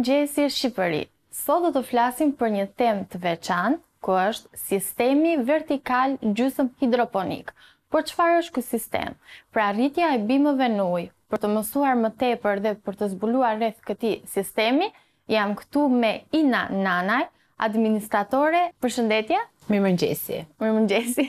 mëngjesi e Shqipëri. Sot do të flasim për një tem të veçan, ku është sistemi vertikal gjysëm hidroponik. Por qëfar është kë sistem? Pra rritja e bimëve në ujë, për të mësuar më tepër dhe për të zbuluar rreth këti sistemi, jam këtu me Ina Nanaj, administratore për shëndetja? Mi mëngjesi. Mi mëngjesi.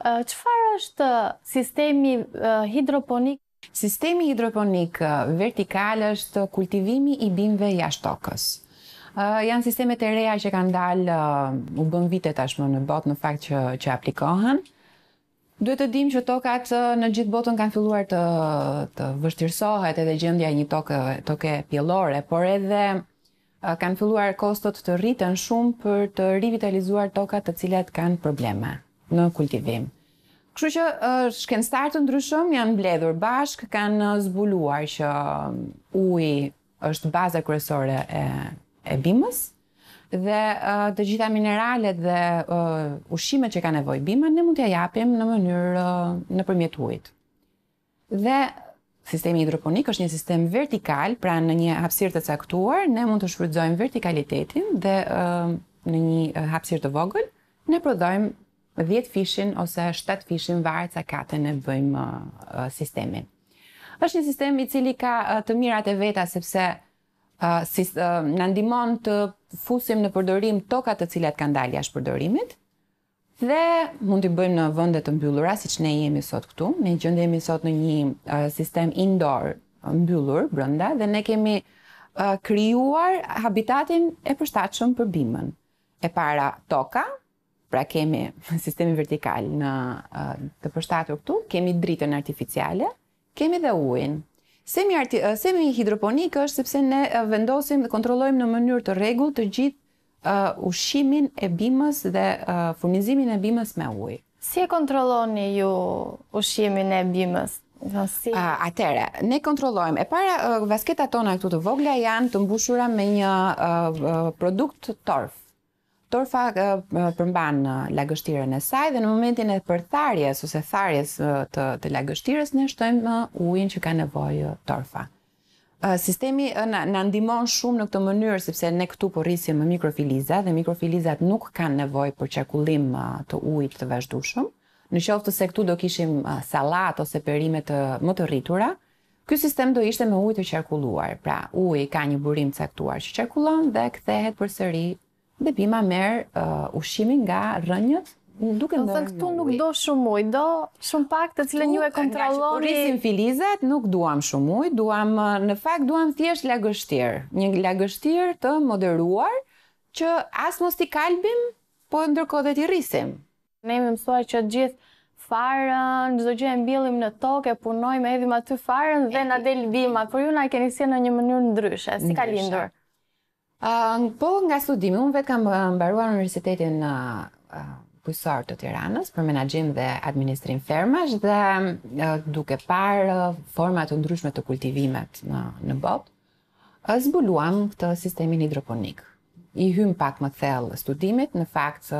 qëfar është sistemi hidroponik? Sistemi hidroponik eh, vertikal është kultivimi i bimve i ashtokës. Eh, janë sistemet e reja që kanë dalë eh, u bën vite tashmë në botë në fakt që aplikohen. Duhet të dim që tokat në gjithë botën kanë filluar të vështirësohet edhe gjendja një toke pjellore, por edhe kanë filluar kostot të rritën shumë për të rivitalizuar tokat të cilat kanë probleme në kultivim. Kështu që uh, shkencëtarë të ndryshëm janë mbledhur bashk, kanë zbuluar që uji është baza kryesore e e bimës dhe uh, të gjitha mineralet dhe uh, ushqimet që ka nevojë bima ne mund t'ia japim në mënyrë uh, nëpërmjet ujit. Dhe sistemi hidroponik është një sistem vertikal, pra në një hapësirë të caktuar ne mund të shfrytëzojmë vertikalitetin dhe uh, në një hapësirë të vogël ne prodhojmë 10 fishin ose 7 fishin varet sa katën e bëjmë sistemin. është një sistem i cili ka të mirat e veta, sepse në ndimon të fusim në përdorim tokat të cilat kanë dalë është përdorimit, dhe mund të bëjmë në vëndet të mbyllura, si që ne jemi sot këtu, ne gjëndemi sot në një sistem indoor mbyllur, brenda dhe ne kemi kryuar habitatin e përshtatshëm për bimën. E para toka, Pra kemi sistemi vertikal në të përshtatur këtu, kemi dritën artificiale, kemi dhe ujin. Semi hidroponik është sepse ne vendosim dhe kontrollojmë në mënyrë të regull të gjithë ushimin e bimës dhe furnizimin e bimës me ujë. Si e kontrolloni ju ushimin e bimës? Atere, ne kontrollojmë. E para, vasketa tona këtu të vogla janë të mbushura me një produkt torf torfa përmban lagështiren e saj dhe në momentin e përtharjes ose tharjes të të lagështirës ne shtojmë ujin që ka nevojë torfa. Sistemi na ndihmon shumë në këtë mënyrë sepse ne këtu po rrisim me mikrofiliza dhe mikrofilizat nuk kanë nevojë për qarkullim të ujit të vazhdueshëm. Në qoftë se këtu do kishim sallat ose perime të më të rritura, ky sistem do ishte me ujë të qarkulluar. Pra uji ka një burim caktuar që qarkullon dhe kthehet përsëri dhe pima merë uh, ushimin nga rënjët Duke në thënë këtu nuk do shumë muj, do shumë pak të cilën ju e kontrolloni. Nga që porisim filizet, nuk duam shumë muj, duam, uh, në fakt duam thjesht lagështirë. Një lagështirë të moderuar, që asë mos t'i kalbim, po ndërkohë dhe t'i rrisim. Ne imi mësuar që gjithë farën, gjithë gjithë e mbilim në tokë, e punojmë edhim aty farën dhe nga na del por ju na keni si në një mënyrë ndryshe, si ka Po, nga studimi, unë vetë kam mbaruar universitetin në pujësor të tiranës për menagjim dhe administrim fermash dhe duke par format të ndryshme të kultivimet në bot, zbuluam të sistemin hidroponik. I hym pak më thell studimit, në fakt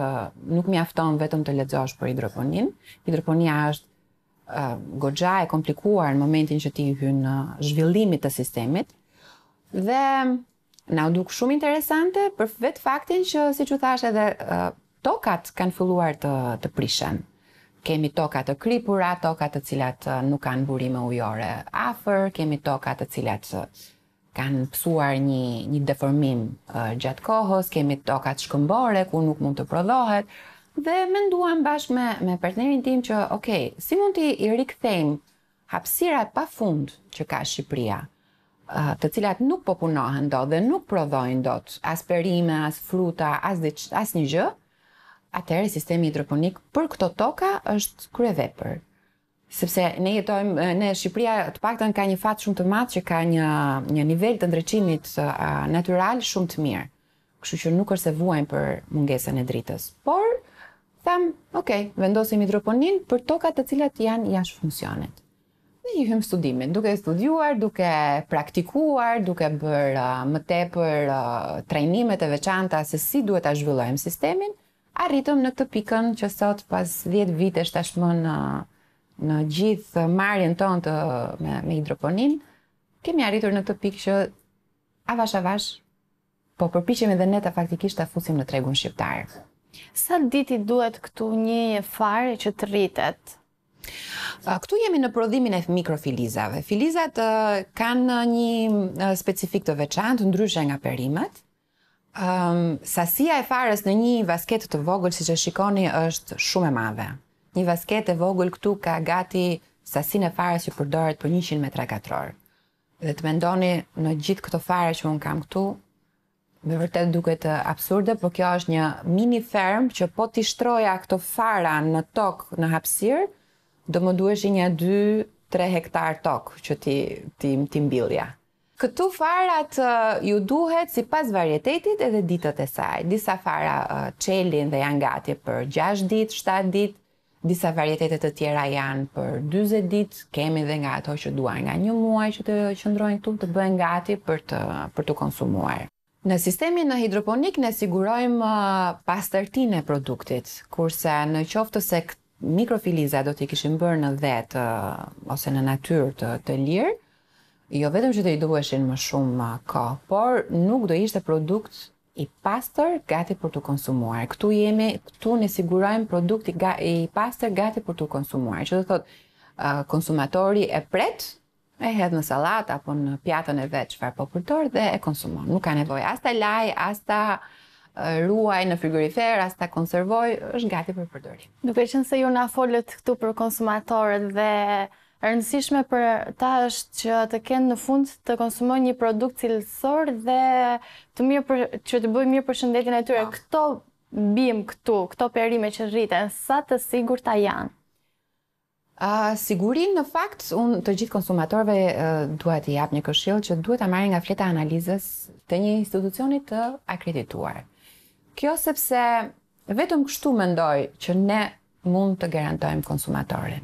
nuk mi afton vetëm të ledzosh për hidroponin. Hidroponia është goxha e komplikuar në momentin që ti i hym në zhvillimit të sistemit dhe na u duk shumë interesante për vetë faktin që, si që thash edhe, tokat kanë filluar të, të prishen. Kemi tokat të kripura, tokat të cilat nuk kanë burime ujore afer, kemi tokat të cilat kanë pësuar një, një deformim gjatë kohës, kemi tokat shkëmbore ku nuk mund të prodohet, dhe me nduan bashkë me, me partnerin tim që, okej, si mund t'i i rikëthejmë hapsirat pa fund që ka Shqipria, të cilat nuk po punohen do dhe nuk prodhojnë do të as perime, as fruta, as, dhe, as një gjë, atëre sistemi hidroponik për këto toka është kryedhe për. Sepse ne jetojmë, ne Shqipëria të paktën ka një fatë shumë të matë që ka një, një nivel të ndreqimit uh, natural shumë të mirë. Kështu që nuk është se vuajnë për mungesën e dritës. Por, thamë, okej, okay, vendosim hidroponin për tokat të cilat janë jashtë funksionit dhe i hym studimin, duke studiuar, duke praktikuar, duke bërë uh, më tepër uh, trajnimet e veçanta se si duhet ta zhvillojmë sistemin, arritëm në këtë pikën që sot pas 10 vitesh tashmë në në gjithë marrjen tonë të me, me hidroponin, kemi arritur në këtë pikë që avash avash po përpishim edhe ne të faktikisht ta fusim në tregun shqiptar. Sa ditë duhet këtu një fare që të rritet? Këtu jemi në prodhimin e mikrofilizave. Filizat kanë një specifik të veçantë, ndryshe nga perimet. sasia e farës në një vasket të vogël, si që shikoni, është shumë e madhe. Një vasket e vogël këtu ka gati sasin e farës që përdoret për 100 metra katror. Dhe të mendoni në gjithë këto fare që unë kam këtu, me vërtet duket absurde, po kjo është një mini ferm që po t'i shtroja këto fara në tokë në hapsirë, do më duesh një 2-3 hektar tokë që ti, ti, ti mbilja. Këtu farat uh, ju duhet si pas varietetit edhe ditët e saj. Disa fara uh, qelin dhe janë gati për 6 dit, 7 dit, disa varietetet të tjera janë për 20 dit, kemi dhe nga ato që duaj nga një muaj që të qëndrojnë këtu të bëhen gati për të, për të konsumuar. Në sistemin në hidroponik ne sigurojmë uh, e produktit, kurse në qoftë se këtë mikrofiliza do t'i kishim bërë në vetë ose në natyrë të, të lirë, jo vetëm që të i duheshin më shumë ka, por nuk do ishte produkt i pastër gati për të konsumuar. Këtu jemi, këtu ne sigurojmë produkti ga, i pastër gati për të konsumuar. Që do thotë, konsumatori e pret, e hedhë në salat apo në pjatën e vetë që farë popullëtor dhe e konsumon. Nuk ka nevoj, asta laj, asta ruaj në frigorifer, as ta konservoj, është gati për përdorim. Duke qenë se ju na folët këtu për konsumatorët dhe rëndësishme për ta është që të kenë në fund të konsumoj një produkt cilësor dhe të mirë për, që të bëjë mirë për shëndetin e tyre. Ja. Po. Këto bim këtu, këto perime që rriten, sa të sigur ta janë? A, sigurin në fakt, unë të gjithë konsumatorve uh, duhet të japë një këshilë që duhet të marrë nga fleta analizës të një institucionit të akredituar. Kjo sepse vetëm kështu mendoj që ne mund të garantojmë konsumatorin.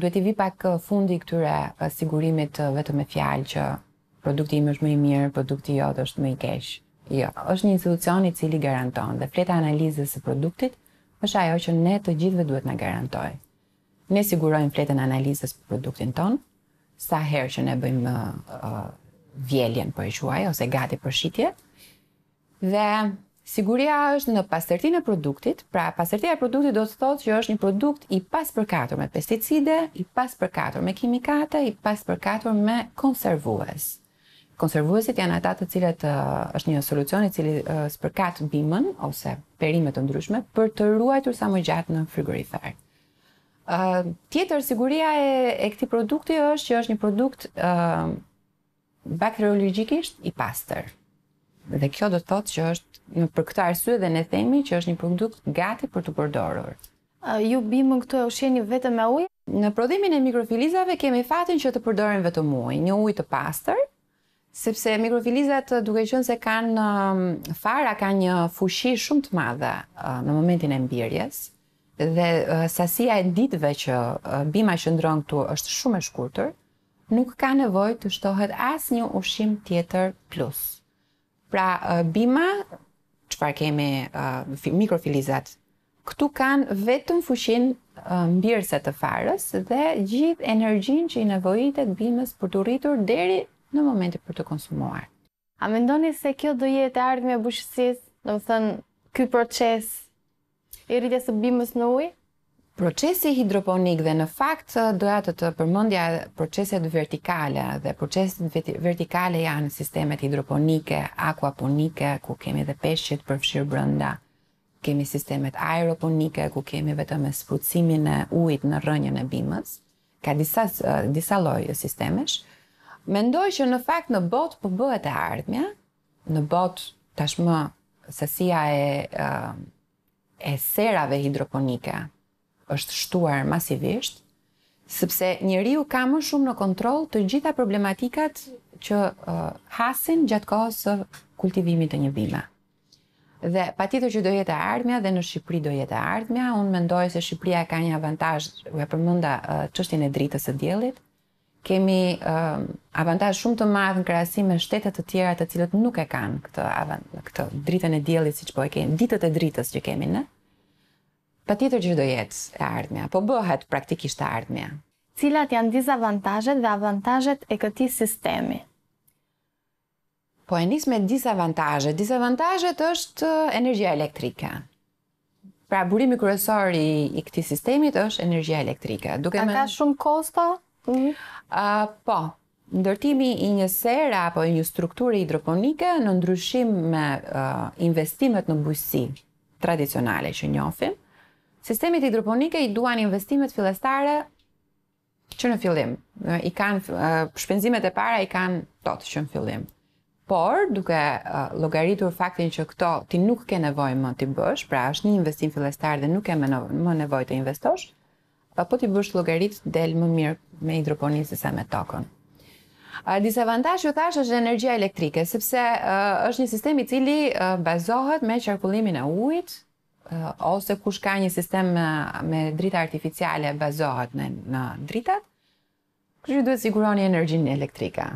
Duhet i vi pak fundi këtyre sigurimit vetëm me fjalë që produkti im është më i mirë, produkti jot është më i keq. Jo, është një institucion i cili garanton dhe fleta analizës së produktit është ajo që ne të gjithëve duhet na garantojë. Ne sigurojmë fletën analizës së produktin ton sa herë që ne bëjmë uh, vjeljen për i shuaj, ose gati për shqitje. Dhe Siguria është në pastërtinë e produktit, pra pastërtia e produktit do të thotë që është një produkt i pastërkatur me pesticide, i pastërkatur me kimikate, i pastërkatur me konservues. Konservuesit janë ata të cilët uh, është një solucion i cili uh, spërkat bimën ose perime të ndryshme për të ruajtur sa më gjatë në frigorifer. Ëh, uh, tjetër siguria e, e këtij produkti është që është një produkt ëh uh, bakteriologjikisht i pastër. Dhe kjo do të thotë që është në jo, për këtë arsye dhe ne themi që është një produkt gati për të përdorur. ju bima në këto e usheni vetëm me ujë? Në prodhimin e mikrofilizave kemi fatin që të përdorin vetëm ujë, një ujë të pastër, sepse mikrofilizat eh, duke qënë se kanë um, fara, kanë një fushi shumë të madhe uh, në momentin e mbirjes, dhe uh, sasia e ditëve që uh, bima që ndronë këtu është shumë e shkurtër, nuk ka nevoj të shtohet as një ushim tjetër plus. Pra, bima çfarë kemi uh, mikrofilizat. Këtu kanë vetëm fushin uh, mbirësat të farës dhe gjithë energjin që i nevojitet bimës për të rritur deri në momente për të konsumuar. A mendoni se kjo do jetë e ardhme e bushësis, do më thënë, ky proces i rritjes së bimës në ujë? Procesi hidroponik dhe në fakt eh, doja të të përmëndja proceset vertikale dhe proceset vertikale janë sistemet hidroponike, akuaponike, ku kemi dhe peshqit përfshirë brënda, kemi sistemet aeroponike, ku kemi vetëm e sprutësimin e ujt në rënjën e bimës, ka disa, eh, disa lojë sistemesh. Mendoj që në fakt në bot për po bëhet e ardhmja, në bot tashmë sësia e, eh, e serave hidroponike, është shtuar masivisht, sepse njeriu ka më shumë në kontroll të gjitha problematikat që hasin gjatë kohës së kultivimit të një bime. Dhe pa tjetër që do jetë ardhmja dhe në Shqipëri do jetë ardhmja, unë mendoj se Shqipëria ka një avantaj, e përmunda qështjën e dritës e djelit, kemi avantaj shumë të madhë në krasim me shtetet të tjera të cilët nuk e kanë këtë, këtë dritën e djelit si që po e kemi, ditët e dritës që kemi në, pa tjetër që do jetë e ardhmja, po bëhet praktikisht e ardhmja. Cilat janë disavantajet dhe avantajet e këti sistemi? Po e njësë me disavantajet, disavantajet është energjia elektrike. Pra burimi kërësori i këti sistemit është energjia elektrike. A ka shumë kosto? Mm. Po, ndërtimi i një sera apo një strukturë hidroponike në ndryshim me uh, investimet në bujësi tradicionale që njofim, Sistemet hidroponike i duan investimet fillestare që në fillim. I kanë eh, shpenzimet e para i kanë tot që në fillim. Por duke llogaritur eh, faktin që këto ti nuk ke nevojë më ti bësh, pra është një investim fillestar dhe nuk ke më nevoj të investosh, pa po ti bësh llogarit del më mirë me hidroponin sesa me tokën. A disavantazhi thash është energjia elektrike, sepse eh, është një sistem i cili bazohet me qarkullimin e ujit, Eh, ose kush ka një sistem eh, me drita artificiale bazohet në, në dritat, kështë ju duhet siguroni energjin elektrika.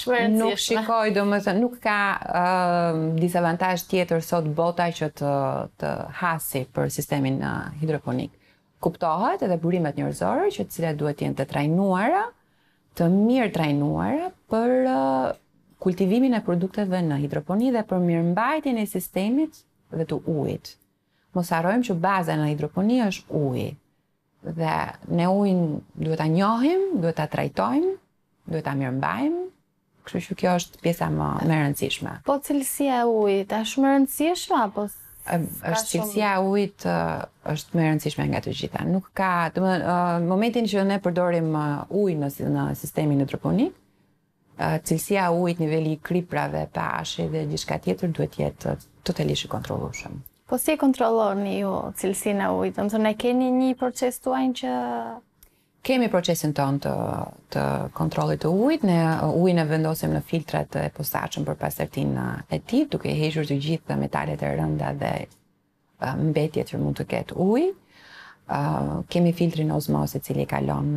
Shmerën nuk shikoj, do më nuk ka uh, eh, disavantaj tjetër sot bota që të, të hasi për sistemin hidroponik. Kuptohet edhe burimet njërzore që të cilat duhet jenë të trajnuara, të mirë trajnuara për kultivimin e produkteve në hidroponi dhe për mirë mbajtjen e sistemit dhe të ujtë mos harojmë që baza në hidroponi është uji. Dhe ne ujin duhet ta njohim, duhet ta trajtojmë, duhet ta mirëmbajmë. Kështu që kjo është pjesa më e rëndësishme. Po cilësia e ujit, është më e rëndësishme apo është cilësia e ujit është më e rëndësishme nga të gjitha. Nuk ka, do të thënë, momentin që ne përdorim ujin në në sistemin e hidroponik, cilësia e ujit, niveli i kriprave, ph i dhe gjithçka tjetër duhet të jetë totalisht i kontrollueshëm. Po si e kontrolloni ju cilësinë e ujit? të ne keni një proces uajnë që kemi procesin ton të të kontrollit të ujit, ne ujin e vendosim në filtrat të posaçëm për pastërtinë e, e tij, duke e hequr të gjitha metalet e rënda dhe mbetjet që mund të ketë uji. kemi filtrin osmos i cili kalon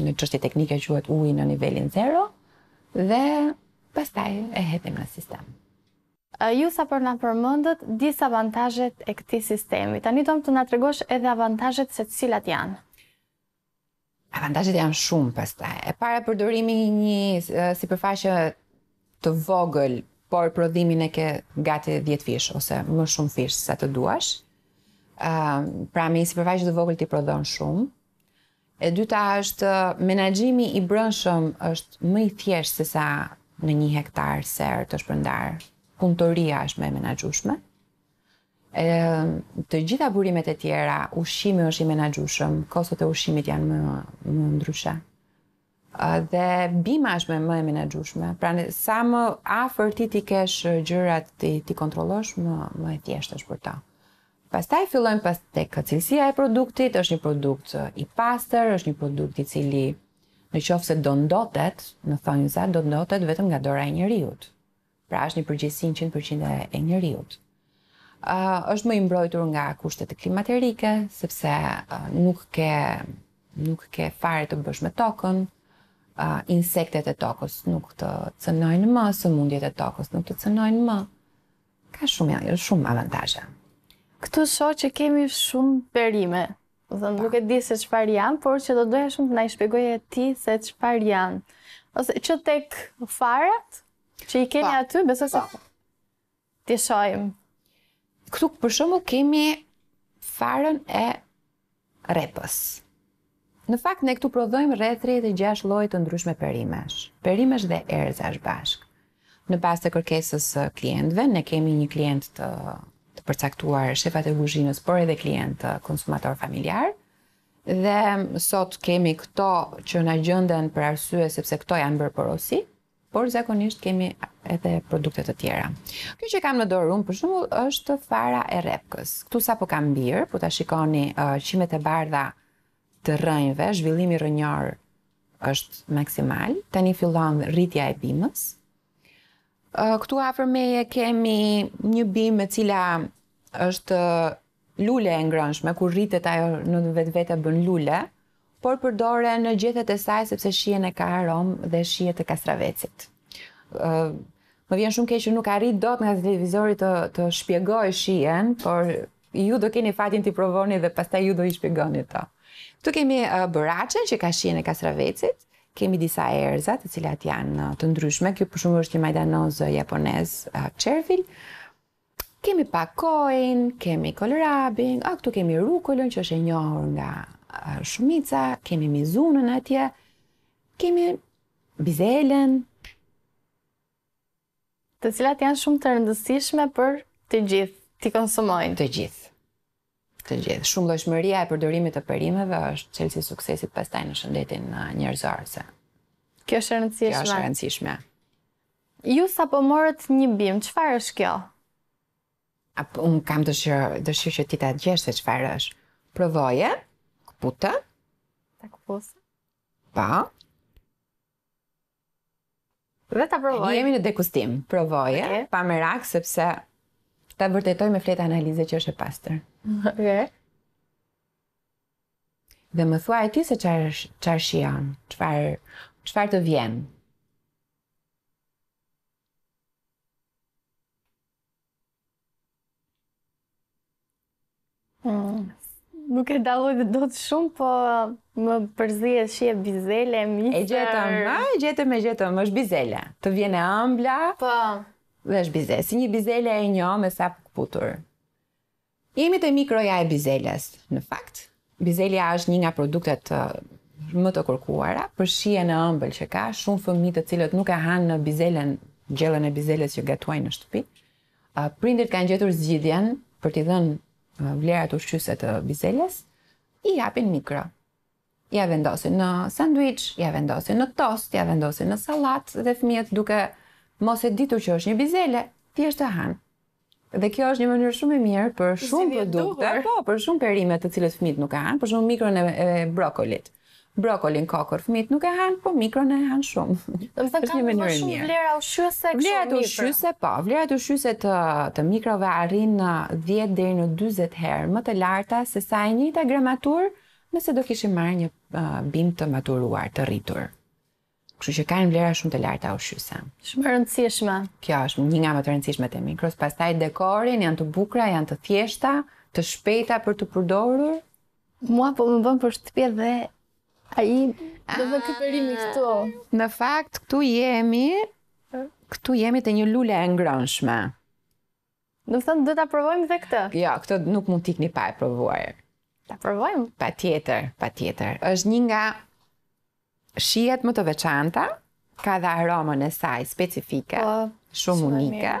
në çështje teknike quhet uji në nivelin zero dhe pastaj e hedhim në sistem ju sa për nga përmëndët disë avantajet e këti sistemi. Ta një tomë të nga të regosh edhe avantajet se cilat janë. Avantajet janë shumë përsta. E para përdorimi një si përfashe të vogël, por prodhimin e ke gati 10 fish, ose më shumë fish sa të duash. Pra me një si përfashe të vogël ti prodhon shumë. E dyta është menagjimi i brënshëm është më i thjesht se sa në një hektar serë të shpërndarë punëtoria është me menagjushme, të gjitha burimet e tjera, ushimi është i menagjushëm, kosët e ushimit janë më, më ndryshe. Dhe bima është me më e menagjushme, pra në sa më afer ti ti kesh gjërat ti, ti kontrolosh, më, më e tjesht është për ta. Pastaj fillojmë pas te cilësia e produktit, është një produkt i pasër, është një produkt i cili në qofë se do ndotet, në thonjën sa do ndotet vetëm nga dora e njëriut pra është një përgjithsi 100% e njeriut. Uh, është më i mbrojtur nga kushtet e klimaterike, sepse nuk ke nuk ke fare të bësh me tokën, insektet e tokës nuk të cënojnë më, sëmundjet e tokës nuk të cënojnë më. Ka shumë ja, shumë avantazhe. Këtu sho që kemi shumë perime, dhe po nuk e di se qëpar janë, por që do doja shumë të na i e ti se qëpar janë. Ose që tek farat, Që i keni aty, besa se... Ti shojmë. Këtu për shumë kemi farën e repës. Në fakt, ne këtu prodhojmë rrethri dhe gjash lojtë të ndryshme perimesh. Perimesh dhe erës ashtë bashkë. Në pas të kërkesës klientve, ne kemi një klient të të përcaktuar shefat e guzhinës, por edhe klient të konsumator familjar. Dhe sot kemi këto që në gjëndën për arsue, sepse këto janë bërë porosit por zakonisht kemi edhe produkte të tjera. Kjo që kam në dorë unë për shembull është fara e repkës. Ktu sapo kam birë, po ta shikoni qimet e bardha të rrënjëve, zhvillimi rrënjor është maksimal. Tani fillon rritja e bimës. këtu afër meje kemi një bimë e cila është lule e ngrënshme, kur rritet ajo në vetë vete bën lule, por përdore në gjethet e saj sepse shien e ka arom dhe shien e kastravecit. Uh, më vjen shumë keqë nuk arrit do të nga televizori të, të shpjegoj shijen, por ju do keni fatin të i provoni dhe pasta ju do i shpjegoni të. Tu kemi uh, që ka shijen e kastravecit, kemi disa erzat të cilat janë të ndryshme, kjo për është një majdanozë japonez qervil, Kemi pakojnë, kemi kolrabin, a këtu kemi rukullën që është e njohur nga shumica, kemi mizunën atje, kemi bizelen. Të cilat janë shumë të rëndësishme për të gjithë, të konsumojnë. Të gjithë të gjithë. Shumë lojshmëria e përdorimit të perimeve është qëllësi suksesit pastaj në shëndetin njërzarë. Se... Kjo është rëndësishme. Kjo është rëndësishme. Ju sa po morët një bim, qëfar është kjo? Apo, unë kam dëshirë, dëshirë që ti ta gjeshë se qëfar është. Provoje, puta. Tak posa. Pa. Dhe ta provoj. Jemi në dekustim. Provoje, okay. pa merak, sepse ta vërtetoj me fletë analize që është e pastër. Okay. Dhe më thua e ti se qarë qar shion, qfar, qfar të vjenë. Mm nuk e daloj dhe do të shumë, po më përzijet shi e bizele, mister. E gjetë amba, e gjetë me gjetëm, është bizele. Të vjene ambla, po. dhe është bizele. Si një bizele e një me sapë këputur. Jemi të mikroja e bizeles, në fakt. Bizelia është një nga produktet të më të kërkuara për shie në ëmbël që ka shumë fëmijë të cilët nuk e hanë në bizelen, gjellën e bizeles që gatuajnë në shtëpi. Uh, prindit kanë gjetur zgjidhjen për t'i dhënë vlerat ushqyse të bizeles, i japin mikro. Ja vendosin në sandwich, ja vendosin në tost, ja vendosin në salat, dhe fëmijët duke mos e ditur që është një bizele, thjesht e han. Dhe kjo është një mënyrë shumë e mirë për shumë produkte, po, për shumë perime të cilët fëmijët nuk kanë, për shumë mikron e, brokolit brokolin kokër fëmit nuk e hanë, po mikron e hanë shumë. Do të thënë kanë më shumë vlera ushqyese mikron? Vlera pra. ushqyese po, vlera ushqyese të të mikrove arrin në 10 deri në 40 herë më të larta se sa e njëjta gramatur nëse do kishim marrë një bim të maturuar, të rritur. Kështu që kanë vlera shumë të larta ushqyese. Shumë e rëndësishme. Kjo është një nga më të rëndësishme të mikros, pastaj dekorin janë të bukura, janë të thjeshta, të shpejta për të përdorur. Mua po më bën për shtëpi dhe Ai do të kuperimi ah. këtu. Në fakt këtu jemi. Këtu jemi te një lule e ngrohtëshme. Do të thonë do ta provojmë dhe këtë. Jo, ja, këtë nuk mund t'ikni pa e provuar. Ta provojmë patjetër, patjetër. është një nga shihet më të veçanta, ka dhe aromën e saj specifike, po, shumë unike,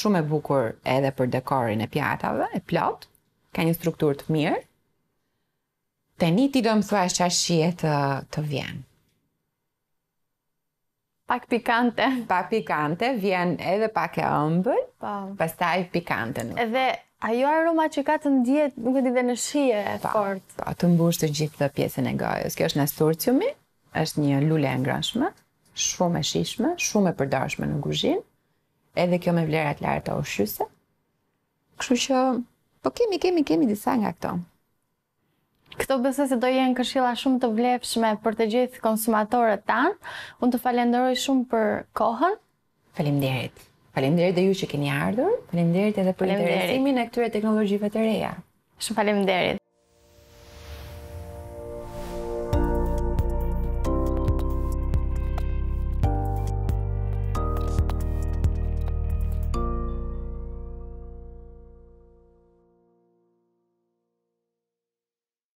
shumë e bukur edhe për dekorin e pjatave, e plot, ka një strukturë të mirë. Të një ti do më thua që ashtë të, të vjenë. Pak pikante. Pak pikante, vjen edhe pak e ëmbël, pa. Po. pastaj pikante nuk. Edhe ajo aroma që ka të ndjet, nuk e di dhe në shije e po, fort. Pa, po, të mbush të gjithë dhe pjesën e gajës. Kjo është në sturciumi, është një lule e ngrashme, shumë e shishme, shumë e përdashme në guzhin, edhe kjo me vlerat lartë të oshyse. Kështu që, po kemi, kemi, kemi disa nga këto. Këto besoj se do jenë këshilla shumë të vlefshme për të gjithë konsumatorët tan. Unë të falenderoj shumë për kohën. Faleminderit. Faleminderit edhe ju që keni ardhur. Faleminderit edhe për interesimin e këtyre teknologjive të reja. Shumë faleminderit.